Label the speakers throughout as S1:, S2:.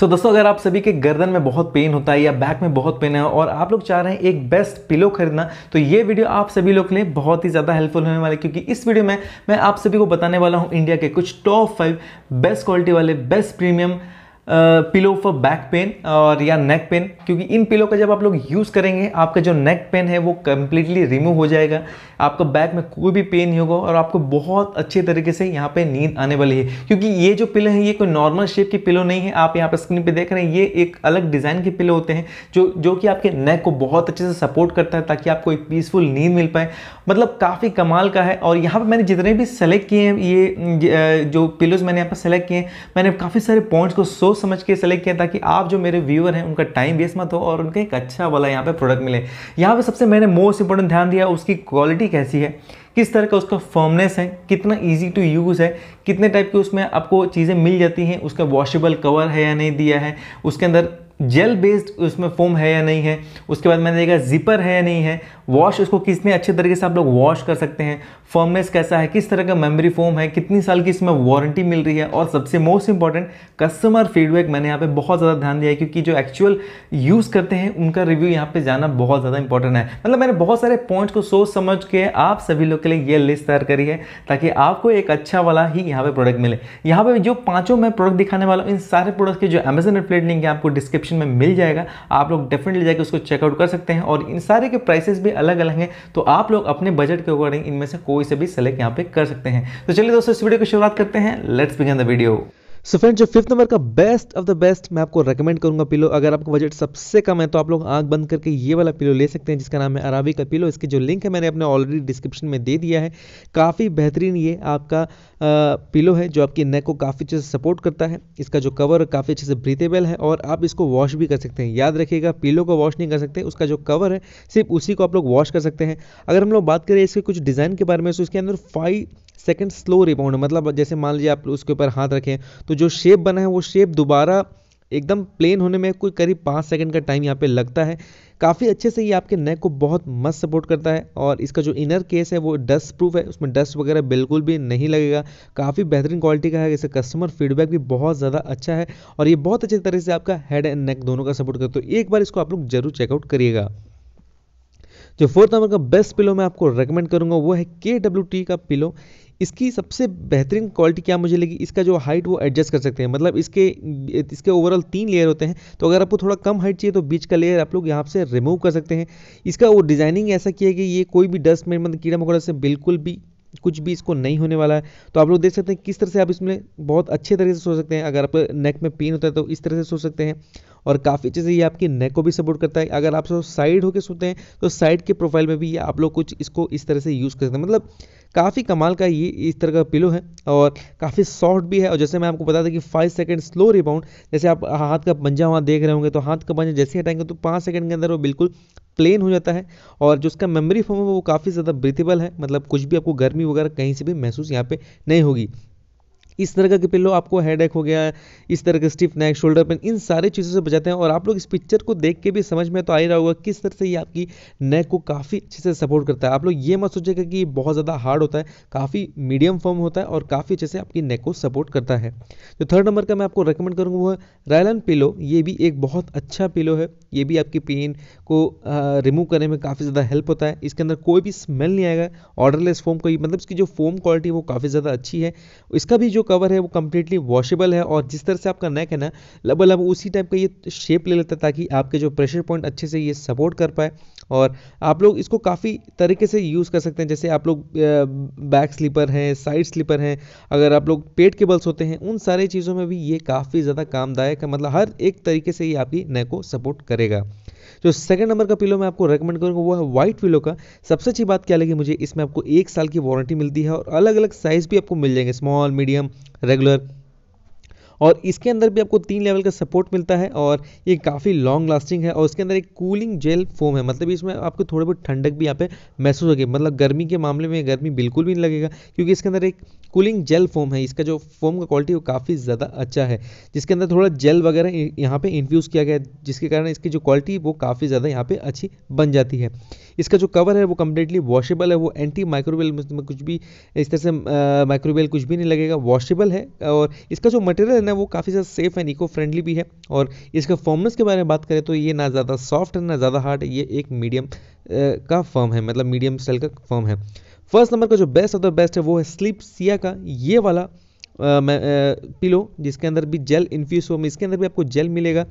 S1: सो so, दोस्तों अगर आप सभी के गर्दन में बहुत पेन होता है या बैक में बहुत पेन है और आप लोग चाह रहे हैं एक बेस्ट पिलो खरीदना तो ये वीडियो आप सभी लोग के लिए बहुत ही ज़्यादा हेल्पफुल होने वाला है क्योंकि इस वीडियो में मैं आप सभी को बताने वाला हूँ इंडिया के कुछ टॉप फाइव बेस्ट क्वालिटी वाले best premium pillow for back pain और या नेक पेन क्योंकि इन पिलो का जब आप लोग यूज़ करेंगे आपका जो नेक पेन है वो कम्प्लीटली रिमूव हो जाएगा आपका बैक में कोई भी पेन नहीं होगा और आपको बहुत अच्छे तरीके से यहाँ पे नींद आने वाली है क्योंकि ये जो पिलो है ये कोई नॉर्मल शेप की पिलो नहीं है आप यहाँ पर स्क्रीन पर देख रहे हैं ये एक अलग डिज़ाइन के पिलो होते हैं जो जो कि आपके नेक को बहुत अच्छे से सपोर्ट करता है ताकि आपको एक पीसफुल नींद मिल पाए मतलब काफ़ी कमाल का है और यहाँ पर मैंने जितने भी सेलेक्ट किए हैं ये जो पिलोज मैंने यहाँ पर सेलेक्ट किए हैं मैंने काफ़ी सारे पॉइंट्स को सोच समझ के सेलेक्ट किया ताकि आप जो मेरे व्यूअर हैं उनका टाइम वेस्ट मत हो और उनका एक अच्छा वाला यहाँ पे प्रोडक्ट मिले यहाँ पे सबसे मैंने मोस्ट इंपॉर्टेंट ध्यान दिया उसकी क्वालिटी कैसी है किस तरह का उसका फर्मनेस है कितना इजी टू यूज़ है कितने टाइप की उसमें आपको चीज़ें मिल जाती हैं उसका वॉशेबल कवर है या नहीं दिया है उसके अंदर जेल बेस्ड उसमें फोम है या नहीं है उसके बाद मैंने देखा जिपर है या नहीं है वॉश इसको कितने अच्छे तरीके से आप लोग वॉश कर सकते हैं फर्मनेस कैसा है किस तरह का मेमोरी फोम है कितनी साल की इसमें वारंटी मिल रही है और सबसे मोस्ट इंपॉर्टेंट कस्टमर फीडबैक मैंने यहाँ पे बहुत ज़्यादा ध्यान दिया है क्योंकि जो एक्चुअल यूज़ करते हैं उनका रिव्यू यहाँ पे जाना बहुत ज़्यादा इंपॉर्टेंट है मतलब मैंने बहुत सारे पॉइंट्स को सोच समझ के आप सभी लोग के लिए ये लिस्ट तैयार करी है ताकि आपको एक अच्छा वाला ही यहाँ पे प्रोडक्ट मिले यहाँ पे जो पाँचों मैं प्रोडक्ट दिखाने वाला हूँ इन सारे प्रोडक्ट के जो अमेजन रिप्लेट लिंक है आपको डिस्क्रिप्शन में मिल जाएगा आप लोग डेफिनेटली जाकर उसको चेकआउट कर सकते हैं और इन सारे के प्राइसेस भी अलग अलग हैं तो आप लोग अपने बजट के अकॉर्डिंग इनमें से कोई से भी सेलेक्ट यहाँ पे कर सकते हैं तो चलिए दोस्तों इस वीडियो की शुरुआत करते हैं let's begin the video so friend जो फिफ्थ नंबर का बेस्ट ऑफ द
S2: बेस्ट मैं आपको रेकमेंड करूंगा पिलो अगर आपका बजट सबसे कम है तो आप लोग आंख बंद करके ये वाला पिलो ले सकते हैं जिसका नाम है अरावी का पिलो इसकी जो लिंक है मैंने अपने ऑलरेडी डिस्क्रिप्शन में दे दिया है काफ़ी बेहतरीन ये आपका पिलो है जो आपकी नेक को काफ़ी अच्छे से सपोर्ट करता है इसका जो कवर काफ़ी अच्छे से ब्रीथेबल है और आप इसको वॉश भी कर सकते हैं याद रखिएगा पिलो को वॉश नहीं कर सकते उसका जो कवर है सिर्फ उसी को आप लोग वॉश कर सकते हैं अगर हम लोग बात करें इसके कुछ डिज़ाइन के बारे में तो इसके अंदर फाइव सेकेंड स्लो रिबाउंड मतलब जैसे मान लीजिए आप उसके ऊपर हाथ रखें तो जो शेप बना है वो शेप दोबारा एकदम प्लेन होने में कोई करीब पाँच सेकंड का टाइम यहाँ पे लगता है काफ़ी अच्छे से ये आपके नेक को बहुत मस्त सपोर्ट करता है और इसका जो इनर केस है वो डस्ट प्रूफ है उसमें डस्ट वगैरह बिल्कुल भी नहीं लगेगा काफ़ी बेहतरीन क्वालिटी का है इसे कस्टमर फीडबैक भी बहुत ज़्यादा अच्छा है और ये बहुत अच्छे तरह से आपका हेड एंड नेक दोनों का सपोर्ट करते हो तो एक बार इसको आप लोग जरूर चेकआउट करिएगा जो फोर्थ नंबर का बेस्ट पिलो मैं आपको रेकमेंड करूंगा वो है के टी का पिलो इसकी सबसे बेहतरीन क्वालिटी क्या मुझे लगी इसका जो हाइट वो एडजस्ट कर सकते हैं मतलब इसके इसके ओवरऑल तीन लेयर होते हैं तो अगर आपको थोड़ा कम हाइट चाहिए तो बीच का लेयर आप लोग यहाँ से रिमूव कर सकते हैं इसका वो डिज़ाइनिंग ऐसा किया कि ये कोई भी डस्ट में मतलब कीड़ा मकोड़ा से बिल्कुल भी कुछ भी इसको नहीं होने वाला है तो आप लोग देख सकते हैं किस तरह से आप इसमें बहुत अच्छे तरीके से सो सकते हैं अगर आप नेक में पेन होता है तो इस तरह से सो सकते हैं और काफ़ी अच्छे से ये आपकी नेक को भी सपोर्ट करता है अगर आप साइड होकर सोते हैं तो साइड के प्रोफाइल में भी आप लोग कुछ इसको इस तरह से यूज़ कर सकते हैं मतलब काफ़ी कमाल का ये इस तरह का पिलो है और काफ़ी सॉफ्ट भी है और जैसे मैं आपको बता दें कि फाइव सेकंड स्लो रिबाउंड जैसे आप हाथ का पंजा वहाँ देख रहे होंगे तो हाथ का पंजा जैसे हटाएंगे तो पाँच सेकंड के अंदर वो बिल्कुल प्लेन हो जाता है और जो उसका मेमोरी फोम है वो काफ़ी ज़्यादा ब्रीथेबल है मतलब कुछ भी आपको गर्मी वगैरह कहीं से भी महसूस यहाँ पे नहीं होगी इस तरह का पिल्लो आपको हेड हो गया इस तरह के स्टिफ नेक शोल्डर पेन इन सारी चीज़ों से बचाते हैं और आप लोग इस पिक्चर को देख के भी समझ में तो आ ही रहा होगा किस तरह से ये आपकी नेक को काफ़ी अच्छे से सपोर्ट करता है आप लोग ये मत सोचेगा कि बहुत ज़्यादा हार्ड होता है काफ़ी मीडियम फॉर्म होता है और काफ़ी अच्छे से आपकी नेक को सपोर्ट करता है जो थर्ड नंबर का मैं आपको रिकमेंड करूँगा वो है रायलन पिलो ये भी एक बहुत अच्छा पिलो है ये भी आपकी पेन को रिमूव करने में काफ़ी ज़्यादा हेल्प होता है इसके अंदर कोई भी स्मेल नहीं आएगा ऑर्डरलेस फोम का मतलब इसकी जो फोम क्वालिटी है वो काफ़ी ज़्यादा अच्छी है इसका भी जो कवर है वो कम्प्लीटली वॉशेबल है और जिस तरह से आपका नेक है ना लगभग उसी टाइप का ये शेप ले लेता है ताकि आपके जो प्रेशर पॉइंट अच्छे से ये सपोर्ट कर पाए और आप लोग इसको काफ़ी तरीके से यूज़ कर सकते हैं जैसे आप लोग बैक स्लीपर हैं साइड स्लीपर हैं अगर आप लोग पेट के बल्स होते हैं उन सारे चीज़ों में भी ये काफ़ी ज़्यादा कामदायक है मतलब हर एक तरीके से ये आपकी नेक को सपोर्ट करेगा जो सेकंड नंबर का पिलो मैं आपको रेकमेंड करूँगा वो है व्हाइट पिलो का सबसे अच्छी बात क्या लगी मुझे इसमें आपको एक साल की वारंटी मिलती है और अलग अलग साइज़ भी आपको मिल जाएंगे स्मॉल मीडियम रेगुलर और इसके अंदर भी आपको तीन लेवल का सपोर्ट मिलता है और ये काफ़ी लॉन्ग लास्टिंग है और इसके अंदर एक कूलिंग जेल फोम है मतलब इसमें आपको थोड़ी बहुत ठंडक भी यहाँ पे महसूस होगी मतलब गर्मी के मामले में गर्मी बिल्कुल भी नहीं लगेगा क्योंकि इसके अंदर एक कूलिंग जेल फोम है इसका जो फोम का क्वालिटी वो काफ़ी ज़्यादा अच्छा है जिसके अंदर थोड़ा जेल वगैरह यहाँ पर इन्फ्यूज़ किया गया है जिसके कारण इसकी जो क्वालिटी वो काफ़ी ज़्यादा यहाँ पर अच्छी बन जाती है इसका जो कवर है वो कम्प्लीटली वॉशेबल है वो एंटी माइक्रोवेल में कुछ भी इस तरह से माइक्रोवेल कुछ भी नहीं लगेगा वॉशेबल है और इसका जो मटेरियल है है वो काफ़ी ज़्यादा सेफ एंड इको फ्रेंडली भी है और इसके फॉर्मनेस के बारे में बात करें तो ये ना ज़्यादा सॉफ्ट है ना ज़्यादा हार्ड ये एक मीडियम का फॉर्म है मतलब मीडियम स्टाइल का फॉर्म है फर्स्ट नंबर का जो बेस्ट ऑफ द बेस्ट है वो है स्लीप सिया का ये वाला पिलो जिसके अंदर भी जेल इन्फ्यूज हो इसके अंदर भी आपको जेल मिलेगा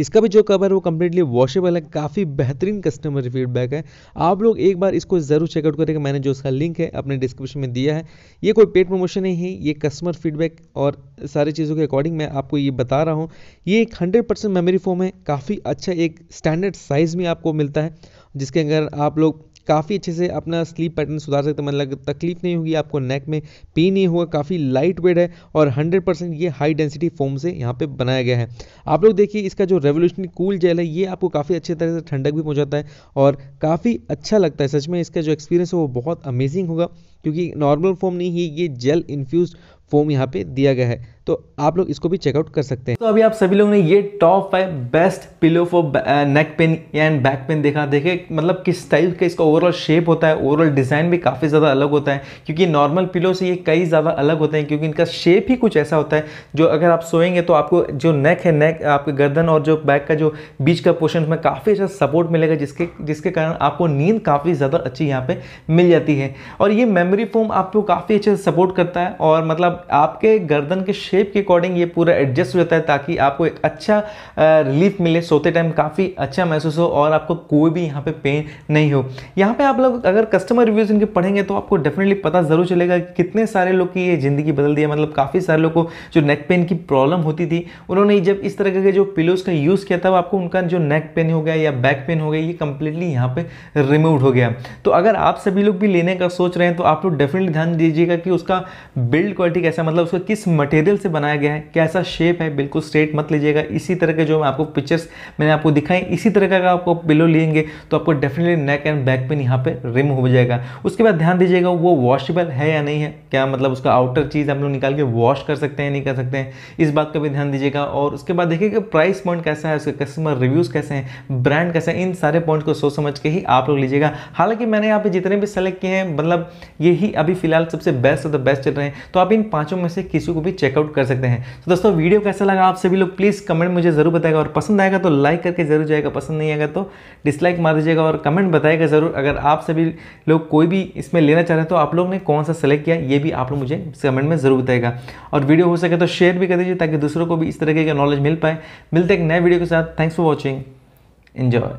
S2: इसका भी जो कवर है वो कम्प्लीटली वॉशेबल है काफ़ी बेहतरीन कस्टमर फीडबैक है आप लोग एक बार इसको ज़रूर चेकआउट करेंगे मैंने जो उसका लिंक है अपने डिस्क्रिप्शन में दिया है ये कोई पेड प्रमोशन नहीं है ये कस्टमर फीडबैक और सारी चीज़ों के अकॉर्डिंग मैं आपको ये बता रहा हूँ ये एक हंड्रेड मेमोरी फोम है काफ़ी अच्छा एक स्टैंडर्ड साइज़ में आपको मिलता है जिसके अगर आप लोग काफ़ी अच्छे से अपना स्लीप पैटर्न सुधार सकते हैं मतलब तकलीफ नहीं होगी आपको नेक में पेन नहीं होगा काफ़ी लाइट वेट है और 100 परसेंट ये हाई डेंसिटी फोम से यहाँ पे बनाया गया है आप लोग देखिए इसका जो रेवोल्यूशनरी कूल जेल है ये आपको काफ़ी अच्छे तरह से ठंडक भी पहुँचाता है और काफ़ी अच्छा लगता है सच में इसका जो एक्सपीरियंस है वो बहुत अमेजिंग होगा क्योंकि नॉर्मल फॉर्म नहीं है ये जेल इन्फ्यूज फॉर्म यहाँ पे दिया गया है तो आप लोग इसको भी चेकआउट कर सकते हैं तो
S1: अभी आप सभी लोगों ने ये top five best pillow for neck pain and back pain देखा देखे मतलब किस टाइप का इसका ओवरऑल शेप होता है ओवरऑल डिज़ाइन भी काफ़ी ज़्यादा अलग होता है क्योंकि नॉर्मल पिलो से ये कई ज़्यादा अलग होते हैं क्योंकि इनका शेप ही कुछ ऐसा होता है जो अगर आप सोएंगे तो आपको जो नेक है नेक आपके गर्दन और जो बैक का जो बीच का पोर्शन में काफ़ी अच्छा सपोर्ट मिलेगा जिसके जिसके कारण आपको नींद काफ़ी ज़्यादा अच्छी यहाँ पे मिल जाती है और ये मेमोरी फोम आपको काफ़ी अच्छे से सपोर्ट करता है और मतलब आपके गर्दन के शेप के अकॉर्डिंग ये पूरा एडजस्ट हो जाता है ताकि आपको एक अच्छा रिलीफ मिले सोते टाइम काफ़ी अच्छा महसूस हो और आपको कोई भी यहाँ पे पेन नहीं हो यहाँ पे आप लोग अगर कस्टमर रिव्यूज इनके पढ़ेंगे तो आपको डेफिनेटली पता ज़रूर चलेगा कि कितने सारे लोग की ये ज़िंदगी बदल दिया मतलब काफ़ी सारे लोग को जो नेक पेन की प्रॉब्लम होती थी उन्होंने जब इस तरह के जो पिलोज़ का यूज़ किया था आपको उनका जो नेक पेन हो गया या बैक पेन हो गया ये कम्प्लीटली यहाँ पर रिमूव हो गया तो अगर आप सभी लोग भी लेने का सोच रहे हैं तो आप लोग डेफिनेटली ध्यान दीजिएगा कि उसका बिल्ड क्वालिटी कैसा मतलब उसका किस मटेरियल से बनाया गया है कैसा शेप है बिल्कुल स्ट्रेट मत लीजिएगा इसी तरह के जो मैं आपको पिक्चर्स मैंने आपको दिखाई इसी तरह का आपको पिलो लेंगे तो आपको definitely neck and back pain यहाँ पे रिम हो जाएगा उसके बाद ध्यान दीजिएगा वो वॉशेबल है या नहीं है क्या मतलब उसका आउटर चीज़ हम लोग निकाल के वॉश कर सकते हैं नहीं कर सकते हैं इस बात का भी ध्यान दीजिएगा और उसके बाद देखिएगा प्राइस पॉइंट कैसा है उसके कस्टमर रिव्यूज़ कैसे हैं ब्रांड कैसे हैं इन सारे पॉइंट को सोच समझ के ही आप लोग लीजिएगा हालांकि मैंने यहाँ पे जितने भी सेलेक्ट किए हैं मतलब यही अभी फिलहाल सबसे बेस्ट ऑफ द बेस्ट चल रहे हैं तो आप इन पाँच पाँचों में से किसी को भी चेकआउट कर सकते हैं तो दोस्तों वीडियो कैसा लगा आप सभी लोग प्लीज़ कमेंट मुझे ज़रूर बताएगा और पसंद आएगा तो लाइक करके जरूर जाएगा पसंद नहीं आएगा तो डिसलाइक मार दीजिएगा और कमेंट बताएगा ज़रूर अगर आप सभी लोग कोई भी इसमें लेना चाह रहे हैं तो आप लोग ने कौन सा सेलेक्ट किया ये भी आप लोग मुझे कमेंट में ज़रूर बताएगा और वीडियो हो सके तो शेयर भी कर दीजिए ताकि दूसरों को भी इस तरीके का नॉलेज मिल पाए मिलते एक नए वीडियो के साथ थैंक्स फॉर वॉचिंग इन्जॉय